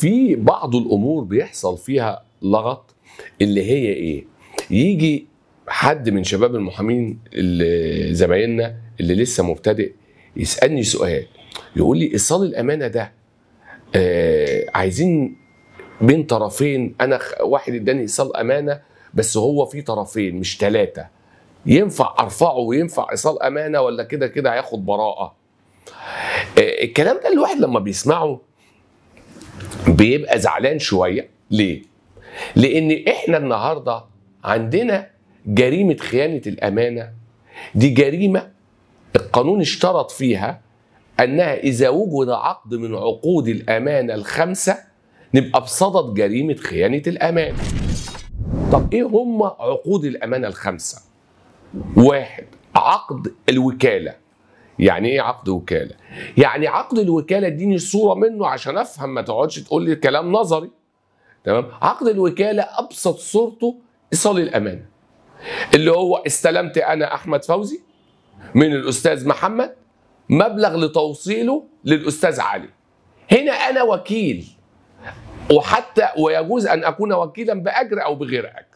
في بعض الامور بيحصل فيها لغط اللي هي ايه يجي حد من شباب المحامين اللي زمايلنا اللي لسه مبتدئ يسالني سؤال يقول لي ايصال الامانه ده آه عايزين بين طرفين انا واحد اداني ايصال امانه بس هو في طرفين مش ثلاثه ينفع ارفعه وينفع ايصال امانه ولا كده كده هياخد براءه آه الكلام ده الواحد لما بيسمعه بيبقى زعلان شويه ليه؟ لان احنا النهارده عندنا جريمه خيانه الامانه دي جريمه القانون اشترط فيها انها اذا وجد عقد من عقود الامانه الخمسه نبقى بصدد جريمه خيانه الامانه. طب ايه هم عقود الامانه الخمسه؟ واحد عقد الوكاله يعني ايه عقد وكاله يعني عقد الوكاله اديني صوره منه عشان افهم ما تقعدش تقول لي كلام نظري تمام عقد الوكاله ابسط صورته ايصال الامانه اللي هو استلمت انا احمد فوزي من الاستاذ محمد مبلغ لتوصيله للاستاذ علي هنا انا وكيل وحتى ويجوز ان اكون وكيلا باجر او بغير اجر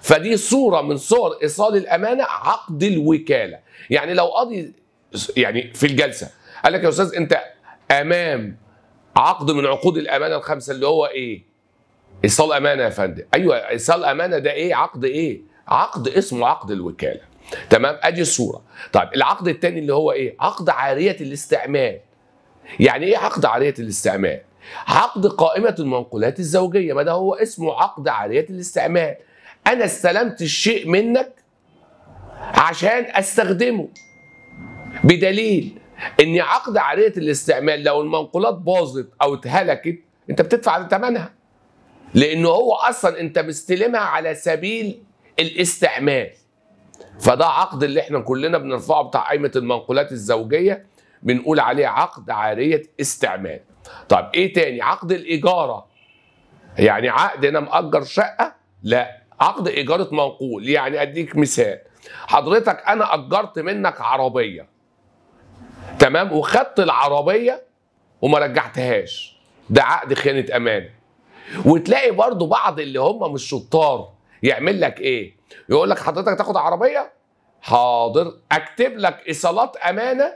فدي صوره من صور ايصال الامانه عقد الوكاله يعني لو قاضي يعني في الجلسه قال لك يا استاذ انت امام عقد من عقود الامانه الخمسه اللي هو ايه ايصال امانه يا فندم ايوه ايصال امانه ده ايه عقد ايه عقد اسمه عقد الوكاله تمام ادي الصوره طيب العقد الثاني اللي هو ايه عقد عاريه الاستعمال يعني ايه عقد عاريه الاستعمال عقد قائمه المنقولات الزوجيه ما ده هو اسمه عقد عاريه الاستعمال انا استلمت الشيء منك عشان استخدمه بدليل ان عقد عاريه الاستعمال لو المنقولات باظت او اتهلكت انت بتدفع ثمنها لانه هو اصلا انت مستلمها على سبيل الاستعمال فده عقد اللي احنا كلنا بنرفعه بتاع قائمه المنقولات الزوجيه بنقول عليه عقد عاريه استعمال طب ايه تاني عقد الاجاره يعني عقد انا مأجر شقه لا عقد ايجاره منقول يعني اديك مثال حضرتك انا اجرت منك عربيه تمام وخدت العربيه وما رجعتهاش ده عقد خيانه أمان وتلاقي برضو بعض اللي هم مش شطار يعمل لك ايه يقول لك حضرتك تاخد عربيه حاضر اكتب لك ايصالات امانه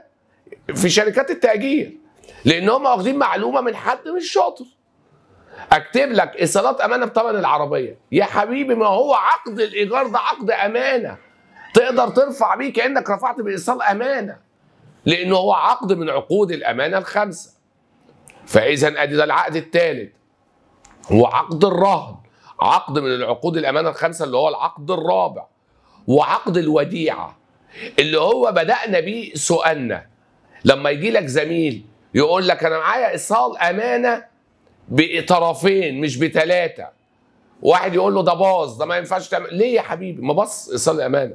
في شركات التاجير لان هم واخدين معلومه من حد مش شاطر اكتب لك ايصالات امانه بثمن العربيه يا حبيبي ما هو عقد الايجار ده عقد امانه تقدر ترفع بيه كانك رفعت بايصال امانه لأنه هو عقد من عقود الأمانة الخمسة فإذا أدي ده العقد الثالث هو عقد الرهن عقد من العقود الأمانة الخمسة اللي هو العقد الرابع وعقد الوديعة اللي هو بدأنا بيه سؤالنا لما يجي لك زميل يقول لك أنا معايا إيصال أمانة بطرفين مش بثلاثة واحد يقول له ده باظ ده ما ينفعش تعمل ليه يا حبيبي ما بص ايصال امانه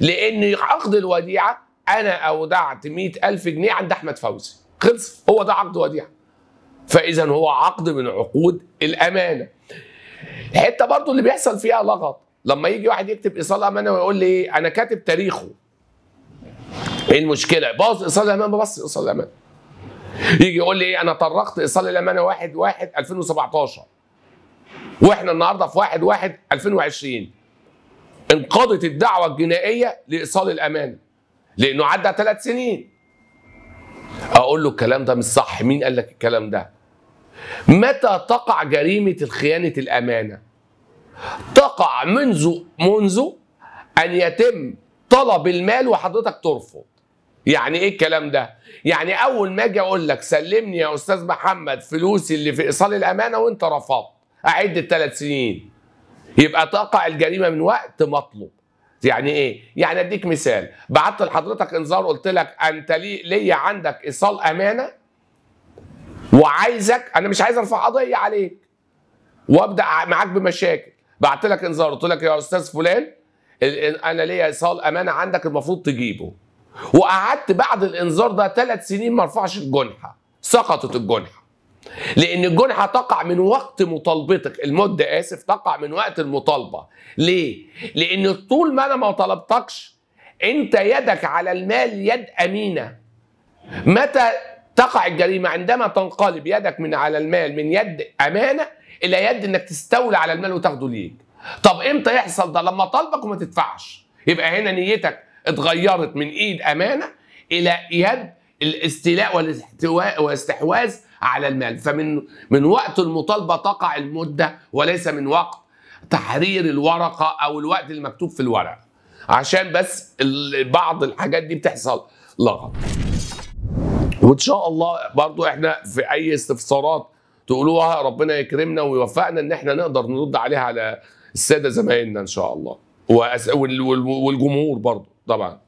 لان عقد الوديعه انا اودعت 100000 جنيه عند احمد فوزي خلص هو ده عقد وديعه فاذا هو عقد من عقود الامانه الحته برضو اللي بيحصل فيها لغط لما يجي واحد يكتب ايصال امانه ويقول لي ايه انا كاتب تاريخه ايه المشكله باظ ايصال الامانه بص ايصال الامانه يجي يقول لي ايه انا طرقت ايصال الامانه 1 1 2017 واحنا النهارده في 1 1 2020 انقضت الدعوه الجنائيه لايصال الامانه لانه عدى ثلاث سنين اقول له الكلام ده مش صح مين قال لك الكلام ده متى تقع جريمه الخيانه الامانه تقع منذ منذ ان يتم طلب المال وحضرتك ترفض يعني ايه الكلام ده يعني اول ما اجي اقول لك سلمني يا استاذ محمد فلوسي اللي في ايصال الامانه وانت رفضت اعد الثلاث سنين يبقى تقع الجريمه من وقت مطلوب يعني ايه؟ يعني اديك مثال بعت لحضرتك انذار قلت لك انت لي ليا عندك ايصال امانه وعايزك انا مش عايز ارفع قضيه عليك وابدا معاك بمشاكل بعت لك انذار قلت لك يا استاذ فلان انا ليا ايصال امانه عندك المفروض تجيبه وقعدت بعد الانذار ده ثلاث سنين ما ارفعش الجنحه سقطت الجنحه لان الجنحه تقع من وقت مطالبتك المده اسف تقع من وقت المطالبه ليه لان طول ما انا ما طلبتكش انت يدك على المال يد امينه متى تقع الجريمه عندما تنقلب يدك من على المال من يد امانه الى يد انك تستولى على المال وتاخده ليك طب امتى يحصل ده لما طالبك وما تدفعش يبقى هنا نيتك اتغيرت من ايد امانه الى يد الاستيلاء والاستحواذ على المال فمن من وقت المطالبه تقع المده وليس من وقت تحرير الورقه او الوقت المكتوب في الورقه عشان بس بعض الحاجات دي بتحصل لغط وان شاء الله برضو احنا في اي استفسارات تقولوها ربنا يكرمنا ويوفقنا ان احنا نقدر نرد عليها على الساده زمايلنا ان شاء الله والجمهور برضو طبعا